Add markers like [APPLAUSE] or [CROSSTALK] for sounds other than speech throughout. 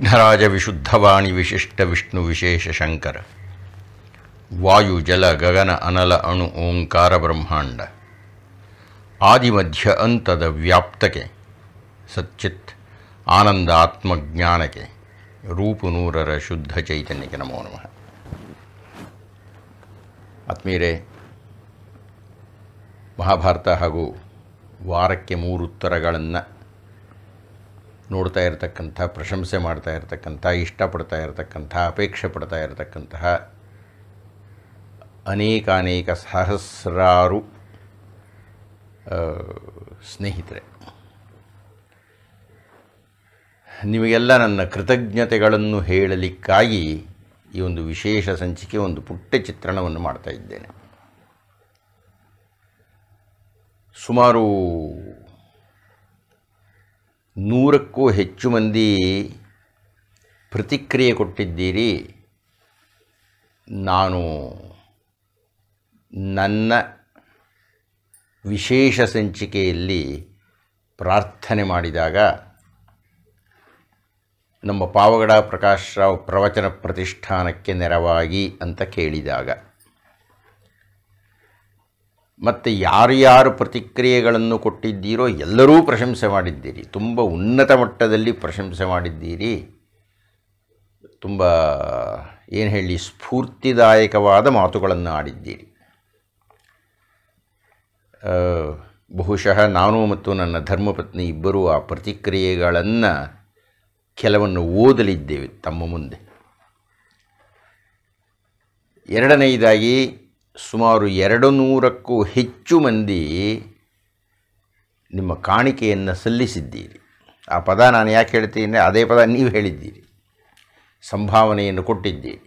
ವಿಘ್ನರಾಜ ವಿಶುದ್ಧವಾಣಿ ವಿಶಿಷ್ಟ ವಿಷ್ಣು ವಿಶೇಷ ಶಂಕರ ವಾಯು ಜಲ ಗಗನ ಅನಲ ಅಣು ಓಂಕಾರ ಬ್ರಹ್ಮಾಂಡ ಆದಿಮಧ್ಯ ಅಂತದ ವ್ಯಾಪ್ತಕೆ ಸಚ್ಚಿತ್ ಆನಂದ ಆತ್ಮಜ್ಞಾನಕ್ಕೆ ರೂಪುನೂರರ ಶುದ್ಧ ಚೈತನ್ಯಕ್ಕೆ ನಮೋ ನಮಃ ಆತ್ಮೀರೆ ಮಹಾಭಾರತ ಹಾಗೂ ವಾರಕ್ಕೆ ಉತ್ತರಗಳನ್ನು ನೋಡ್ತಾ ಇರತಕ್ಕಂಥ ಪ್ರಶಂಸೆ ಮಾಡ್ತಾ ಇರತಕ್ಕಂಥ ಇಷ್ಟಪಡ್ತಾ ಇರತಕ್ಕಂಥ ಅಪೇಕ್ಷೆ ಪಡ್ತಾ ಇರತಕ್ಕಂತಹ ಅನೇಕಾನೇಕ ಸಹಸ್ರಾರು ಸ್ನೇಹಿತರೆ ನಿಮಗೆಲ್ಲ ನನ್ನ ಕೃತಜ್ಞತೆಗಳನ್ನು ಹೇಳಲಿಕ್ಕಾಗಿ ಈ ಒಂದು ವಿಶೇಷ ಸಂಚಿಕೆ ಒಂದು ಪುಟ್ಟ ಚಿತ್ರಣವನ್ನು ಮಾಡ್ತಾ ಇದ್ದೇನೆ ಸುಮಾರು ನೂರಕ್ಕೂ ಹೆಚ್ಚು ಮಂದಿ ಪ್ರತಿಕ್ರಿಯೆ ಕೊಟ್ಟಿದ್ದೀರಿ ನಾನು ನನ್ನ ವಿಶೇಷ ಸಂಚಿಕೆಯಲ್ಲಿ ಪ್ರಾರ್ಥನೆ ಮಾಡಿದಾಗ ನಮ್ಮ ಪಾವಗಡ ಪ್ರಕಾಶ್ ರಾವ್ ಪ್ರವಚನ ಪ್ರತಿಷ್ಠಾನಕ್ಕೆ ನೆರವಾಗಿ ಅಂತ ಕೇಳಿದಾಗ ಮತ್ತು ಯಾರ್ಯಾರು ಪ್ರತಿಕ್ರಿಯೆಗಳನ್ನು ಕೊಟ್ಟಿದ್ದೀರೋ ಎಲ್ಲರೂ ಪ್ರಶಂಸೆ ಮಾಡಿದ್ದೀರಿ ತುಂಬ ಉನ್ನತ ಮಟ್ಟದಲ್ಲಿ ಪ್ರಶಂಸೆ ಮಾಡಿದ್ದೀರಿ ತುಂಬ ಏನು ಹೇಳಿ ಸ್ಫೂರ್ತಿದಾಯಕವಾದ ಮಾತುಗಳನ್ನು ಆಡಿದ್ದೀರಿ ಬಹುಶಃ ನಾನು ಮತ್ತು ನನ್ನ ಧರ್ಮಪತ್ನಿ ಇಬ್ಬರೂ ಆ ಪ್ರತಿಕ್ರಿಯೆಗಳನ್ನು ಕೆಲವನ್ನು ಓದಲಿದ್ದೇವೆ ತಮ್ಮ ಮುಂದೆ ಎರಡನೆಯದಾಗಿ ಸುಮಾರು ಎರಡು ನೂರಕ್ಕೂ ಹೆಚ್ಚು ಮಂದಿ ನಿಮ್ಮ ಕಾಣಿಕೆಯನ್ನು ಸಲ್ಲಿಸಿದ್ದೀರಿ ಆ ಪದ ನಾನು ಯಾಕೆ ಹೇಳ್ತೀನಿ ಅದೇ ಪದ ನೀವು ಹೇಳಿದ್ದೀರಿ ಸಂಭಾವನೆಯನ್ನು ಕೊಟ್ಟಿದ್ದೀರಿ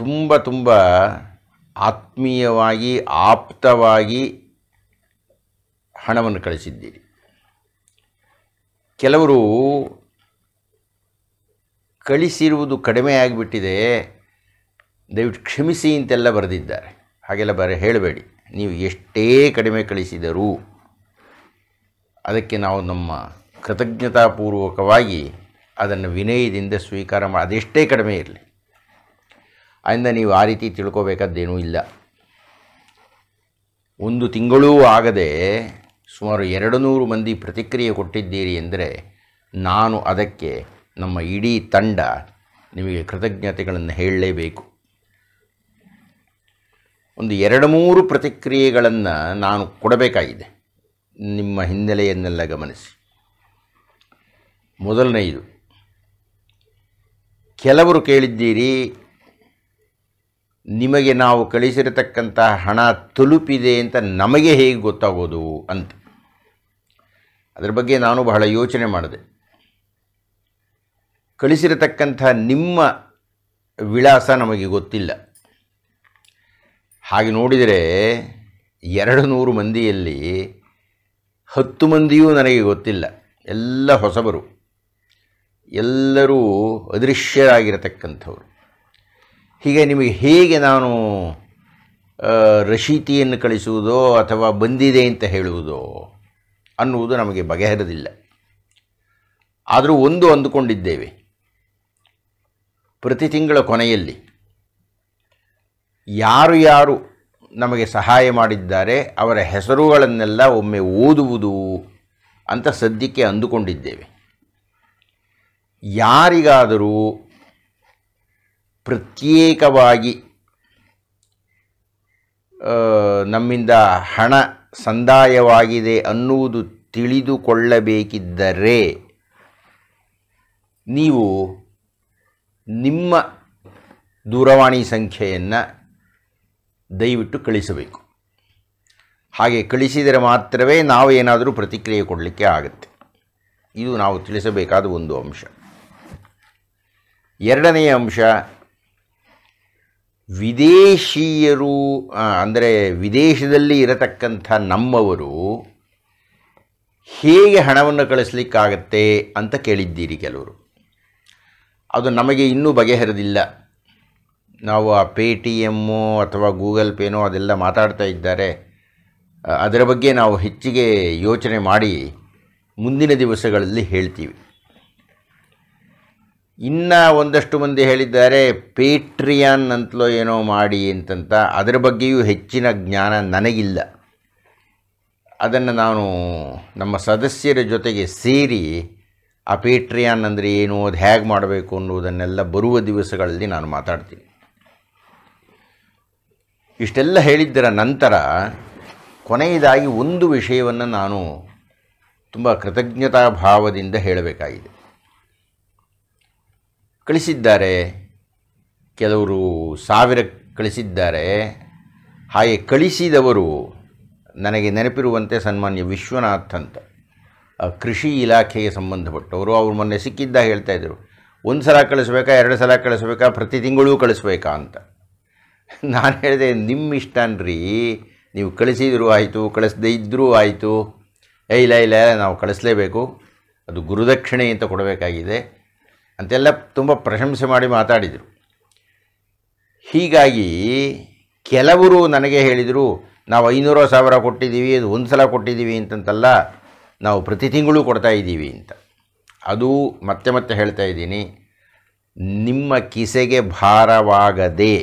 ತುಂಬ ತುಂಬ ಆತ್ಮೀಯವಾಗಿ ಆಪ್ತವಾಗಿ ಹಣವನ್ನು ಕಳಿಸಿದ್ದೀರಿ ಕೆಲವರು ಕಳಿಸಿರುವುದು ಕಡಿಮೆ ಆಗಿಬಿಟ್ಟಿದೆ ದಯವಿಟ್ಟು ಕ್ಷಮಿಸಿ ಅಂತೆಲ್ಲ ಬರೆದಿದ್ದಾರೆ ಹಾಗೆಲ್ಲ ಬರ ಹೇಳಬೇಡಿ ನೀವು ಎಷ್ಟೇ ಕಡಿಮೆ ಕಳಿಸಿದರೂ ಅದಕ್ಕೆ ನಾವು ನಮ್ಮ ಕೃತಜ್ಞತಾಪೂರ್ವಕವಾಗಿ ಅದನ್ನು ವಿನಯದಿಂದ ಸ್ವೀಕಾರ ಮಾಡಿ ಅದೆಷ್ಟೇ ಕಡಿಮೆ ಇರಲಿ ಆದ್ದರಿಂದ ನೀವು ಆ ರೀತಿ ತಿಳ್ಕೋಬೇಕಾದ್ದೇನೂ ಇಲ್ಲ ಒಂದು ತಿಂಗಳೂ ಆಗದೆ ಸುಮಾರು ಎರಡು ನೂರು ಮಂದಿ ಪ್ರತಿಕ್ರಿಯೆ ಕೊಟ್ಟಿದ್ದೀರಿ ಎಂದರೆ ನಾನು ಅದಕ್ಕೆ ನಮ್ಮ ಇಡೀ ತಂಡ ನಿಮಗೆ ಕೃತಜ್ಞತೆಗಳನ್ನು ಹೇಳಲೇಬೇಕು ಒಂದು ಎರಡು ಮೂರು ಪ್ರತಿಕ್ರಿಯೆಗಳನ್ನು ನಾನು ಕೊಡಬೇಕಾಗಿದೆ ನಿಮ್ಮ ಹಿನ್ನೆಲೆಯನ್ನೆಲ್ಲ ಗಮನಿಸಿ ಮೊದಲನೆಯದು ಕೆಲವರು ಕೇಳಿದ್ದೀರಿ ನಿಮಗೆ ನಾವು ಕಳಿಸಿರತಕ್ಕಂಥ ಹಣ ತಲುಪಿದೆ ಅಂತ ನಮಗೆ ಹೇಗೆ ಗೊತ್ತಾಗೋದು ಅಂತ ಅದರ ಬಗ್ಗೆ ನಾನು ಬಹಳ ಯೋಚನೆ ಮಾಡಿದೆ ಕಳಿಸಿರತಕ್ಕಂಥ ನಿಮ್ಮ ವಿಳಾಸ ನಮಗೆ ಗೊತ್ತಿಲ್ಲ ಹಾಗೆ ನೋಡಿದರೆ ಎರಡು ನೂರು ಮಂದಿಯಲ್ಲಿ ಹತ್ತು ಮಂದಿಯೂ ನನಗೆ ಗೊತ್ತಿಲ್ಲ ಎಲ್ಲ ಹೊಸಬರು ಎಲ್ಲರೂ ಅದೃಶ್ಯರಾಗಿರತಕ್ಕಂಥವ್ರು ಹೀಗೆ ನಿಮಗೆ ಹೇಗೆ ನಾನು ರಶೀತಿಯನ್ನು ಕಳಿಸುವುದೋ ಅಥವಾ ಬಂದಿದೆ ಅಂತ ಹೇಳುವುದೋ ಅನ್ನುವುದು ನಮಗೆ ಬಗೆಹರಿದಿಲ್ಲ ಆದರೂ ಒಂದು ಅಂದುಕೊಂಡಿದ್ದೇವೆ ಪ್ರತಿ ತಿಂಗಳ ಕೊನೆಯಲ್ಲಿ ಯಾರು ಯಾರು ನಮಗೆ ಸಹಾಯ ಮಾಡಿದ್ದಾರೆ ಅವರ ಹೆಸರುಗಳನ್ನೆಲ್ಲ ಒಮ್ಮೆ ಓದುವುದು ಅಂತ ಸದ್ಯಕ್ಕೆ ಅಂದುಕೊಂಡಿದ್ದೇವೆ ಯಾರಿಗಾದರೂ ಪ್ರತ್ಯೇಕವಾಗಿ ನಮ್ಮಿಂದ ಹಣ ಸಂದಾಯವಾಗಿದೆ ಅನ್ನುವುದು ತಿಳಿದುಕೊಳ್ಳಬೇಕಿದ್ದರೆ ನೀವು ನಿಮ್ಮ ದೂರವಾಣಿ ಸಂಖ್ಯೆಯನ್ನು ದಯವಿಟ್ಟು ಕಳಿಸಬೇಕು ಹಾಗೆ ಕಳಿಸಿದರೆ ಮಾತ್ರವೇ ನಾವು ಏನಾದರೂ ಪ್ರತಿಕ್ರಿಯೆ ಕೊಡಲಿಕ್ಕೆ ಆಗುತ್ತೆ ಇದು ನಾವು ತಿಳಿಸಬೇಕಾದ ಒಂದು ಅಂಶ ಎರಡನೆಯ ಅಂಶ ವಿದೇಶೀಯರು ಅಂದರೆ ವಿದೇಶದಲ್ಲಿ ಇರತಕ್ಕಂಥ ನಮ್ಮವರು ಹೇಗೆ ಹಣವನ್ನು ಕಳಿಸ್ಲಿಕ್ಕಾಗತ್ತೆ ಅಂತ ಕೇಳಿದ್ದೀರಿ ಕೆಲವರು ಅದು ನಮಗೆ ಇನ್ನೂ ಬಗೆಹರಿದಿಲ್ಲ ನಾವು ಆ ಪೇ ಟಿ ಎಮ್ಮು ಅಥವಾ ಗೂಗಲ್ ಪೇನೋ ಅದೆಲ್ಲ ಮಾತಾಡ್ತಾ ಇದ್ದಾರೆ ಅದರ ಬಗ್ಗೆ ನಾವು ಹೆಚ್ಚಿಗೆ ಯೋಚನೆ ಮಾಡಿ ಮುಂದಿನ ದಿವಸಗಳಲ್ಲಿ ಹೇಳ್ತೀವಿ ಇನ್ನು ಒಂದಷ್ಟು ಮಂದಿ ಹೇಳಿದ್ದಾರೆ ಪೇಟ್ರಿಯಾನ್ ಅಂತಲೋ ಏನೋ ಮಾಡಿ ಅಂತಂತ ಅದರ ಬಗ್ಗೆಯೂ ಹೆಚ್ಚಿನ ಜ್ಞಾನ ನನಗಿಲ್ಲ ಅದನ್ನು ನಾನು ನಮ್ಮ ಸದಸ್ಯರ ಜೊತೆಗೆ ಸೇರಿ ಆ ಪೇಟ್ರಿಯಾನ್ ಅಂದರೆ ಏನು ಅದು ಹೇಗೆ ಮಾಡಬೇಕು ಅನ್ನೋದನ್ನೆಲ್ಲ ಬರುವ ದಿವಸಗಳಲ್ಲಿ ನಾನು ಮಾತಾಡ್ತೀನಿ ಇಷ್ಟೆಲ್ಲ ಹೇಳಿದ್ದರ ನಂತರ ಕೊನೆಯದಾಗಿ ಒಂದು ವಿಷಯವನ್ನು ನಾನು ತುಂಬ ಕೃತಜ್ಞತಾ ಭಾವದಿಂದ ಹೇಳಬೇಕಾಗಿದೆ ಕಳಿಸಿದ್ದಾರೆ ಕೆಲವರು ಸಾವಿರ ಕಳಿಸಿದ್ದಾರೆ ಹಾಗೆ ಕಳಿಸಿದವರು ನನಗೆ ನೆನಪಿರುವಂತೆ ಸನ್ಮಾನ್ಯ ವಿಶ್ವನಾಥ್ ಅಂತ ಕೃಷಿ ಇಲಾಖೆಗೆ ಸಂಬಂಧಪಟ್ಟವರು ಅವರು ಮೊನ್ನೆ ಸಿಕ್ಕಿದ್ದ ಇದ್ದರು ಒಂದು ಸಲ ಕಳಿಸ್ಬೇಕಾ ಎರಡು ಸಲ ಕಳಿಸ್ಬೇಕಾ ಪ್ರತಿ ತಿಂಗಳೂ ಕಳಿಸ್ಬೇಕಾ ಅಂತ [LAUGHS] ನಾನು ಹೇಳಿದೆ ನಿಮ್ಮ ಇಷ್ಟನ್ರಿ ನೀವು ಕಳಿಸಿದರೂ ಆಯಿತು ಕಳಿಸದೇ ಇದ್ದರೂ ಆಯಿತು ಏ ಇಲ್ಲ ಇಲ್ಲ ನಾವು ಕಳಿಸಲೇಬೇಕು ಅದು ಗುರುದಕ್ಷಿಣೆ ಅಂತ ಕೊಡಬೇಕಾಗಿದೆ ಅಂತೆಲ್ಲ ತುಂಬ ಪ್ರಶಂಸೆ ಮಾಡಿ ಮಾತಾಡಿದರು ಹೀಗಾಗಿ ಕೆಲವರು ನನಗೆ ಹೇಳಿದರು ನಾವು ಐನೂರು ಸಾವಿರ ಕೊಟ್ಟಿದ್ದೀವಿ ಅದು ಒಂದು ಸಲ ಕೊಟ್ಟಿದ್ದೀವಿ ಅಂತಂತಲ್ಲ ನಾವು ಪ್ರತಿ ತಿಂಗಳು ಕೊಡ್ತಾ ಇದ್ದೀವಿ ಅಂತ ಅದು ಮತ್ತೆ ಮತ್ತೆ ಹೇಳ್ತಾ ಇದ್ದೀನಿ ನಿಮ್ಮ ಕಿಸೆಗೆ ಭಾರವಾಗದೆ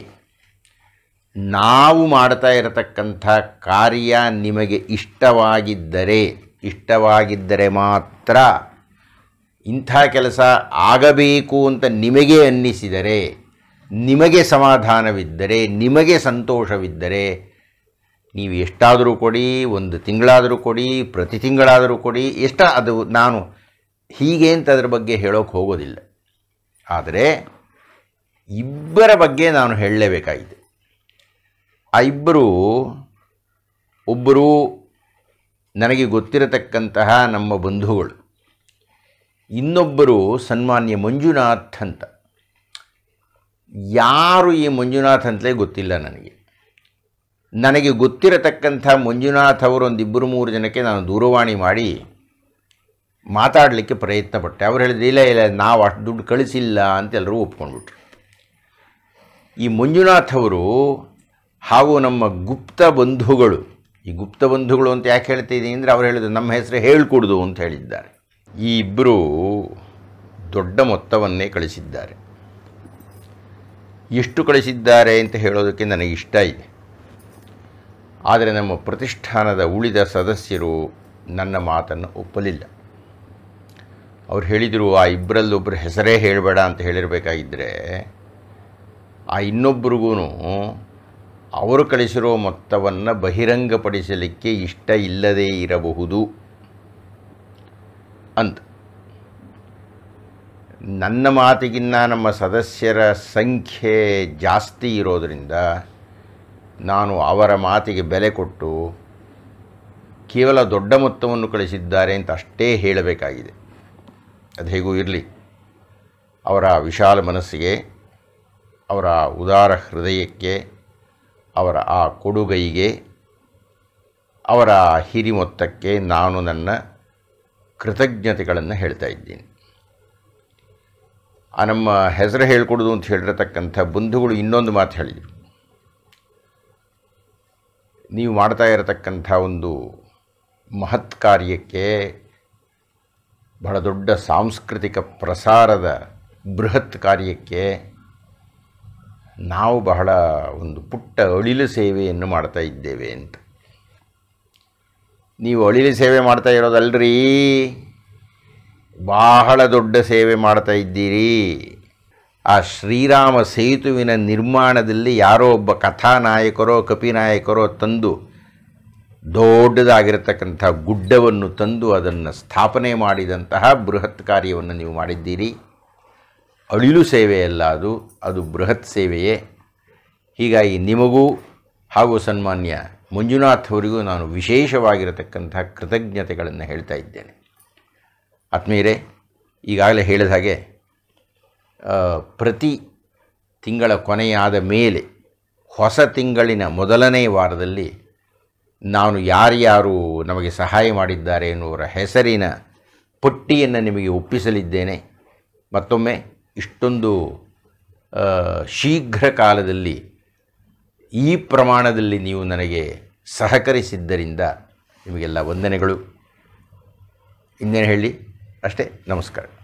ನಾವು ಮಾಡ್ತಾ ಇರತಕ್ಕಂಥ ಕಾರ್ಯ ನಿಮಗೆ ಇಷ್ಟವಾಗಿದ್ದರೆ ಇಷ್ಟವಾಗಿದ್ದರೆ ಮಾತ್ರ ಇಂಥ ಕೆಲಸ ಆಗಬೇಕು ಅಂತ ನಿಮಗೆ ಅನ್ನಿಸಿದರೆ ನಿಮಗೆ ಸಮಾಧಾನವಿದ್ದರೆ ನಿಮಗೆ ಸಂತೋಷವಿದ್ದರೆ ನೀವು ಎಷ್ಟಾದರೂ ಕೊಡಿ ಒಂದು ತಿಂಗಳಾದರೂ ಕೊಡಿ ಪ್ರತಿ ತಿಂಗಳಾದರೂ ಕೊಡಿ ಎಷ್ಟ ಅದು ನಾನು ಹೀಗೆ ಅಂತ ಅದರ ಬಗ್ಗೆ ಹೇಳೋಕ್ಕೆ ಹೋಗೋದಿಲ್ಲ ಆದರೆ ಇಬ್ಬರ ಬಗ್ಗೆ ನಾನು ಹೇಳಲೇಬೇಕಾಯಿತು ಆ ಇಬ್ಬರು ಒಬ್ಬರು ನನಗೆ ಗೊತ್ತಿರತಕ್ಕಂತಹ ನಮ್ಮ ಬಂಧುಗಳು ಇನ್ನೊಬ್ಬರು ಸನ್ಮಾನ್ಯ ಮಂಜುನಾಥ್ ಅಂತ ಯಾರು ಈ ಮಂಜುನಾಥ್ ಅಂತಲೇ ಗೊತ್ತಿಲ್ಲ ನನಗೆ ನನಗೆ ಗೊತ್ತಿರತಕ್ಕಂಥ ಮಂಜುನಾಥ್ ಇಬ್ಬರು ಮೂರು ಜನಕ್ಕೆ ನಾನು ದೂರವಾಣಿ ಮಾಡಿ ಮಾತಾಡಲಿಕ್ಕೆ ಪ್ರಯತ್ನ ಪಟ್ಟೆ ಅವ್ರು ಹೇಳಿದ್ರು ಇಲ್ಲ ಇಲ್ಲ ನಾವು ಅಷ್ಟು ದುಡ್ಡು ಕಳಿಸಿಲ್ಲ ಅಂತ ಎಲ್ಲರೂ ಒಪ್ಕೊಂಡ್ಬಿಟ್ರು ಈ ಮಂಜುನಾಥ್ ಅವರು ಹಾಗೂ ನಮ್ಮ ಗುಪ್ತ ಬಂಧುಗಳು ಈ ಗುಪ್ತ ಬಂಧುಗಳು ಅಂತ ಯಾಕೆ ಹೇಳ್ತಿದ್ದೀನಿ ಅಂದರೆ ಅವರು ಹೇಳಿದ್ರು ನಮ್ಮ ಹೆಸರು ಹೇಳಿಕೊಡುದು ಅಂತ ಹೇಳಿದ್ದಾರೆ ಈ ಇಬ್ಬರು ದೊಡ್ಡ ಮೊತ್ತವನ್ನೇ ಕಳಿಸಿದ್ದಾರೆ ಎಷ್ಟು ಕಳಿಸಿದ್ದಾರೆ ಅಂತ ಹೇಳೋದಕ್ಕೆ ನನಗೆ ಇಷ್ಟ ಇದೆ ಆದರೆ ನಮ್ಮ ಪ್ರತಿಷ್ಠಾನದ ಉಳಿದ ಸದಸ್ಯರು ನನ್ನ ಮಾತನ್ನು ಒಪ್ಪಲಿಲ್ಲ ಅವ್ರು ಹೇಳಿದರು ಆ ಇಬ್ಬರಲ್ಲೊಬ್ಬರು ಹೆಸರೇ ಹೇಳಬೇಡ ಅಂತ ಹೇಳಿರಬೇಕಾಗಿದ್ದರೆ ಆ ಇನ್ನೊಬ್ಬರಿಗೂ ಅವರು ಕಳಿಸಿರೋ ಮೊತ್ತವನ್ನು ಬಹಿರಂಗಪಡಿಸಲಿಕ್ಕೆ ಇಷ್ಟ ಇಲ್ಲದೇ ಇರಬಹುದು ಅಂತ ನನ್ನ ಮಾತಿಗಿನ್ನ ನಮ್ಮ ಸದಸ್ಯರ ಸಂಖ್ಯೆ ಜಾಸ್ತಿ ಇರೋದರಿಂದ ನಾನು ಅವರ ಮಾತಿಗೆ ಬೆಲೆ ಕೊಟ್ಟು ಕೇವಲ ದೊಡ್ಡ ಮೊತ್ತವನ್ನು ಕಳಿಸಿದ್ದಾರೆ ಅಂತ ಅಷ್ಟೇ ಹೇಳಬೇಕಾಗಿದೆ ಅದು ಹೇಗೂ ಇರಲಿ ಅವರ ವಿಶಾಲ ಮನಸ್ಸಿಗೆ ಅವರ ಉದಾರ ಹೃದಯಕ್ಕೆ ಅವರ ಆ ಕೊಡುಗೈಗೆ ಅವರ ಹಿರಿಮೊತ್ತಕ್ಕೆ ನಾನು ನನ್ನ ಕೃತಜ್ಞತೆಗಳನ್ನು ಹೇಳ್ತಾ ಇದ್ದೀನಿ ಆ ನಮ್ಮ ಹೆಸರು ಹೇಳ್ಕೊಡೋದು ಅಂತ ಹೇಳಿರತಕ್ಕಂಥ ಬಂಧುಗಳು ಇನ್ನೊಂದು ಮಾತು ಹೇಳಿದರು ನೀವು ಮಾಡ್ತಾ ಇರತಕ್ಕಂಥ ಒಂದು ಮಹತ್ ಕಾರ್ಯಕ್ಕೆ ಬಹಳ ದೊಡ್ಡ ಸಾಂಸ್ಕೃತಿಕ ಪ್ರಸಾರದ ಬೃಹತ್ ಕಾರ್ಯಕ್ಕೆ ನಾವು ಬಹಳ ಒಂದು ಪುಟ್ಟ ಅಳಿಲು ಸೇವೆಯನ್ನು ಮಾಡ್ತಾ ಇದ್ದೇವೆ ಅಂತ ನೀವು ಅಳಿಲು ಸೇವೆ ಮಾಡ್ತಾ ಇರೋದಲ್ರಿ ಬಹಳ ದೊಡ್ಡ ಸೇವೆ ಮಾಡ್ತಾ ಇದ್ದೀರಿ ಆ ಶ್ರೀರಾಮ ಸೇತುವಿನ ನಿರ್ಮಾಣದಲ್ಲಿ ಯಾರೋ ಒಬ್ಬ ಕಥಾನಾಯಕರೋ ಕಪಿನಾಯಕರೋ ತಂದು ದೊಡ್ಡದಾಗಿರತಕ್ಕಂಥ ಗುಡ್ಡವನ್ನು ತಂದು ಅದನ್ನು ಸ್ಥಾಪನೆ ಮಾಡಿದಂತಹ ಬೃಹತ್ ಕಾರ್ಯವನ್ನು ನೀವು ಮಾಡಿದ್ದೀರಿ ಅಳಿಲು ಸೇವೆಯಲ್ಲ ಅದು ಅದು ಬೃಹತ್ ಸೇವೆಯೇ ಹೀಗಾಗಿ ನಿಮಗೂ ಹಾಗೂ ಸನ್ಮಾನ್ಯ ಮಂಜುನಾಥ್ ಅವರಿಗೂ ನಾನು ವಿಶೇಷವಾಗಿರತಕ್ಕಂಥ ಕೃತಜ್ಞತೆಗಳನ್ನು ಹೇಳ್ತಾ ಇದ್ದೇನೆ ಆತ್ಮೀಯರೇ ಈಗಾಗಲೇ ಹೇಳಿದ ಹಾಗೆ ಪ್ರತಿ ತಿಂಗಳ ಕೊನೆಯಾದ ಮೇಲೆ ಹೊಸ ತಿಂಗಳಿನ ಮೊದಲನೇ ವಾರದಲ್ಲಿ ನಾನು ಯಾರ್ಯಾರು ನಮಗೆ ಸಹಾಯ ಮಾಡಿದ್ದಾರೆ ಎನ್ನುವರ ಹೆಸರಿನ ಪಟ್ಟಿಯನ್ನು ನಿಮಗೆ ಒಪ್ಪಿಸಲಿದ್ದೇನೆ ಮತ್ತೊಮ್ಮೆ ಇಷ್ಟೊಂದು ಶೀಘ್ರ ಕಾಲದಲ್ಲಿ ಈ ಪ್ರಮಾಣದಲ್ಲಿ ನೀವು ನನಗೆ ಸಹಕರಿಸಿದ್ದರಿಂದ ನಿಮಗೆಲ್ಲ ವಂದನೆಗಳು ಇನ್ನೇನು ಹೇಳಿ ಅಷ್ಟೇ ನಮಸ್ಕಾರ